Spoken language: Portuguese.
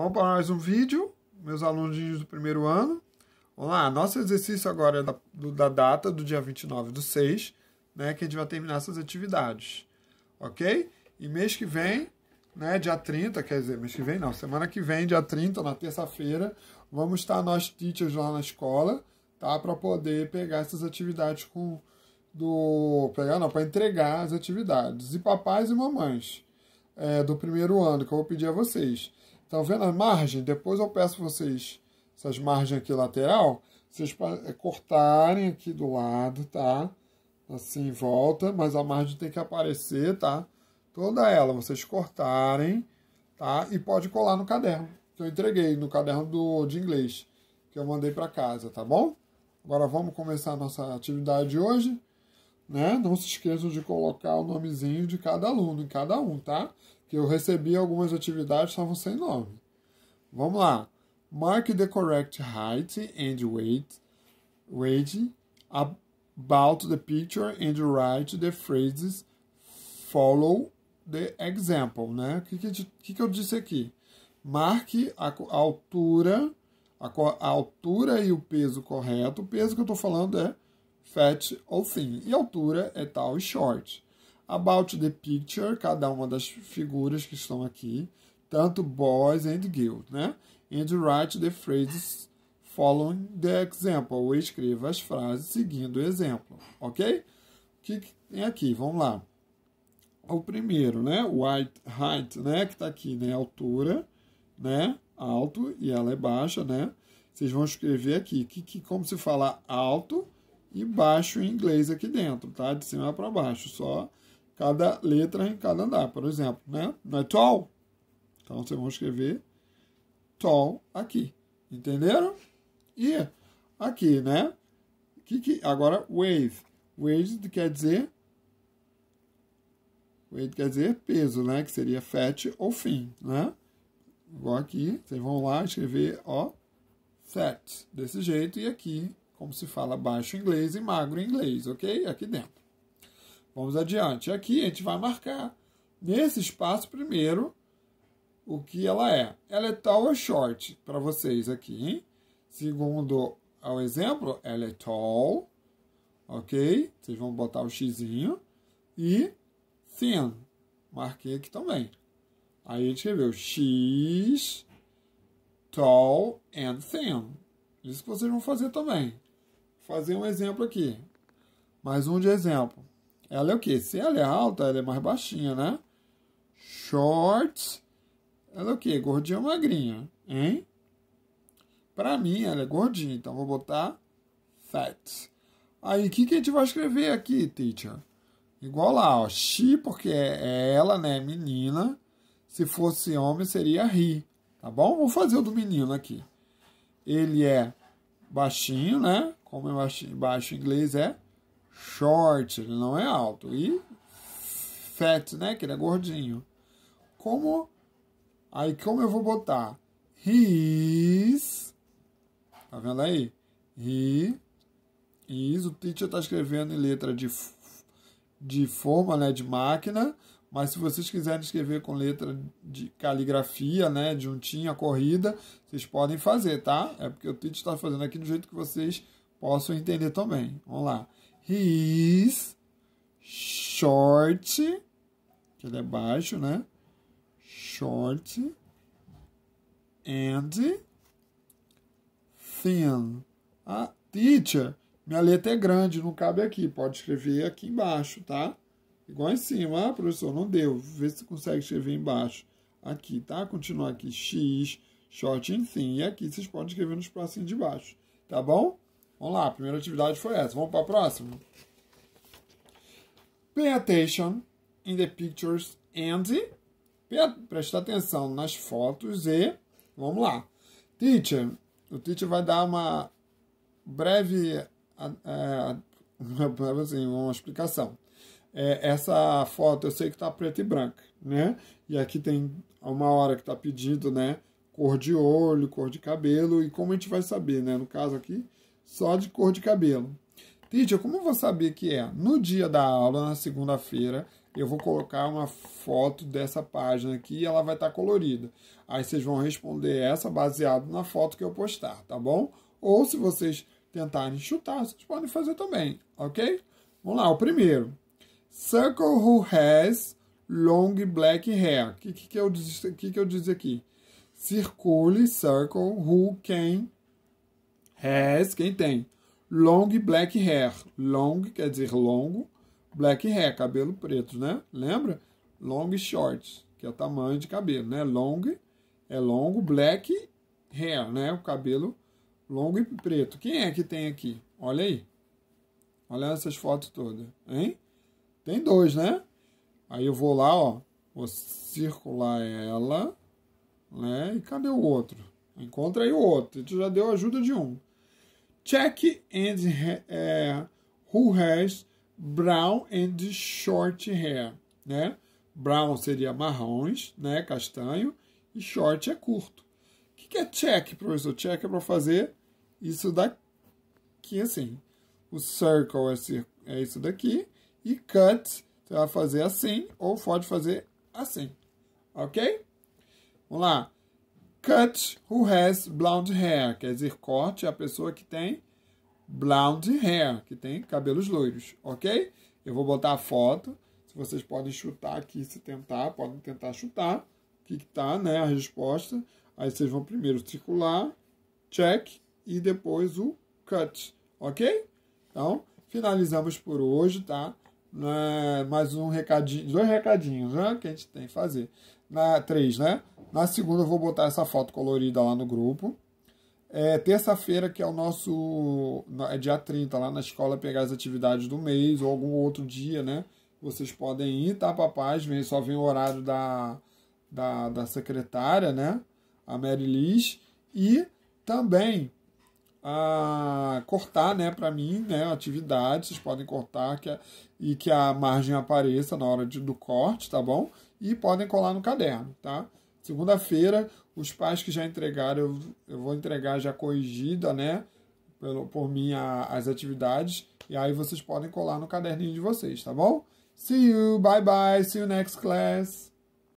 Vamos para mais um vídeo, meus alunos do primeiro ano. Vamos lá, nosso exercício agora é da, do, da data do dia 29 do 6, né, que a gente vai terminar essas atividades, ok? E mês que vem, né, dia 30, quer dizer, mês que vem não, semana que vem, dia 30, na terça-feira, vamos estar nós teachers lá na escola, tá? Para poder pegar essas atividades com do pegar não, para entregar as atividades. E papais e mamães é, do primeiro ano que eu vou pedir a vocês Estão tá vendo a margem. Depois eu peço vocês, essas margens aqui lateral, vocês é, cortarem aqui do lado, tá? Assim, em volta, mas a margem tem que aparecer, tá? Toda ela, vocês cortarem, tá? E pode colar no caderno, que eu entreguei no caderno do, de inglês, que eu mandei para casa, tá bom? Agora vamos começar a nossa atividade de hoje né? Não se esqueçam de colocar o nomezinho de cada aluno, em cada um, tá? Que eu recebi algumas atividades estavam sem nome. Vamos lá. Mark the correct height and weight, weight about the picture and write the phrases follow the example, né? O que que, que, que, eu disse aqui? Marque a, a altura, a, a altura e o peso correto. O peso que eu estou falando é fat ou thin, e altura é tal e short. About the picture, cada uma das figuras que estão aqui, tanto boys and girls, né? And write the phrases following the example, ou escreva as frases seguindo o exemplo, ok? O que, que tem aqui? Vamos lá. O primeiro, né? White height, né? Que está aqui, né? Altura, né? Alto e ela é baixa, né? Vocês vão escrever aqui que, que como se fala alto, e baixo em inglês aqui dentro, tá? De cima para baixo, só cada letra em cada andar. Por exemplo, né? Não é tall? Então vocês vão escrever tall aqui. Entenderam? E aqui, né? Que, que, agora, wave. Wave quer dizer... "wave" quer dizer peso, né? Que seria fat ou fin, né? Igual aqui, vocês vão lá escrever, ó, fat, desse jeito. E aqui, como se fala baixo inglês e magro inglês, ok? Aqui dentro. Vamos adiante. Aqui a gente vai marcar, nesse espaço primeiro, o que ela é. Ela é tall short para vocês aqui, hein? Segundo ao exemplo, ela é tall, ok? Vocês vão botar o xzinho E thin, marquei aqui também. Aí a gente escreveu x, tall and thin. Isso que vocês vão fazer também fazer um exemplo aqui. Mais um de exemplo. Ela é o quê? Se ela é alta, ela é mais baixinha, né? Shorts. Ela é o quê? Gordinha ou magrinha? Hein? Pra mim, ela é gordinha, então vou botar fat. Aí, o que, que a gente vai escrever aqui, teacher? Igual lá, ó. She, porque é, é ela, né? Menina. Se fosse homem, seria he. Tá bom? Vou fazer o do menino aqui. Ele é baixinho, né? como eu acho baixo em inglês é short, ele não é alto. E fat, né? Que ele é gordinho. Como. Aí como eu vou botar? His. Tá vendo aí? He is. O teacher tá escrevendo em letra de, de forma, né? De máquina. Mas se vocês quiserem escrever com letra de caligrafia, né? De untinha, corrida, vocês podem fazer, tá? É porque o teacher está fazendo aqui do jeito que vocês Posso entender também. Vamos lá. His short, que ele é baixo, né? Short and thin. Ah, teacher, minha letra é grande, não cabe aqui. Pode escrever aqui embaixo, tá? Igual em cima. Ah, professor, não deu. Vê se consegue escrever embaixo. Aqui, tá? Continuar aqui. X, short and thin. E aqui vocês podem escrever nos espacinho de baixo. Tá bom? Vamos lá, a primeira atividade foi essa. Vamos para a próxima? Pay attention in the pictures and... Presta atenção nas fotos e... Vamos lá. Teacher, o teacher vai dar uma breve... É, uma, assim, uma explicação. É, essa foto eu sei que está preta e branca, né? E aqui tem uma hora que está pedindo, né? Cor de olho, cor de cabelo. E como a gente vai saber, né? No caso aqui só de cor de cabelo. Lídia, como eu vou saber que é? No dia da aula, na segunda-feira, eu vou colocar uma foto dessa página aqui e ela vai estar tá colorida. Aí vocês vão responder essa baseado na foto que eu postar, tá bom? Ou se vocês tentarem chutar, vocês podem fazer também, ok? Vamos lá, o primeiro. Circle who has long black hair. O que, que, que, eu, que, que eu disse aqui? Circule, circle, who can Has, quem tem? Long black hair. Long quer dizer longo, black hair, cabelo preto, né? Lembra? Long shorts, que é o tamanho de cabelo, né? Long é longo, black hair, né? O cabelo longo e preto. Quem é que tem aqui? Olha aí. Olha essas fotos todas, hein? Tem dois, né? Aí eu vou lá, ó, vou circular ela, né? E cadê o outro? Encontra aí o outro. Tu já deu ajuda de um check and é, who has brown and short hair, né? Brown seria marrons, né, castanho, e short é curto. O que, que é check, professor? Check é para fazer isso daqui assim. O circle é, é isso daqui e cut você vai fazer assim ou pode fazer assim, ok? Vamos lá. Cut who has blonde hair, quer dizer, corte a pessoa que tem blonde hair, que tem cabelos loiros, ok? Eu vou botar a foto, se vocês podem chutar aqui, se tentar, podem tentar chutar, o que, está tá, né, a resposta. Aí vocês vão primeiro circular, check, e depois o cut, ok? Então, finalizamos por hoje, tá? Né, mais um recadinho, dois recadinhos né, que a gente tem que fazer na três, né? Na segunda eu vou botar essa foto colorida lá no grupo. É, Terça-feira, que é o nosso. É dia 30, lá na escola pegar as atividades do mês ou algum outro dia, né? Vocês podem ir, tá, papais? Vem, só vem o horário da, da, da secretária, né? A Mary Liz. E também a cortar, né, para mim, né, atividade, vocês podem cortar que a, e que a margem apareça na hora de, do corte, tá bom? e podem colar no caderno, tá? Segunda-feira, os pais que já entregaram, eu, eu vou entregar já corrigida, né? Pelo, por mim, a, as atividades. E aí vocês podem colar no caderninho de vocês, tá bom? See you, bye bye, see you next class.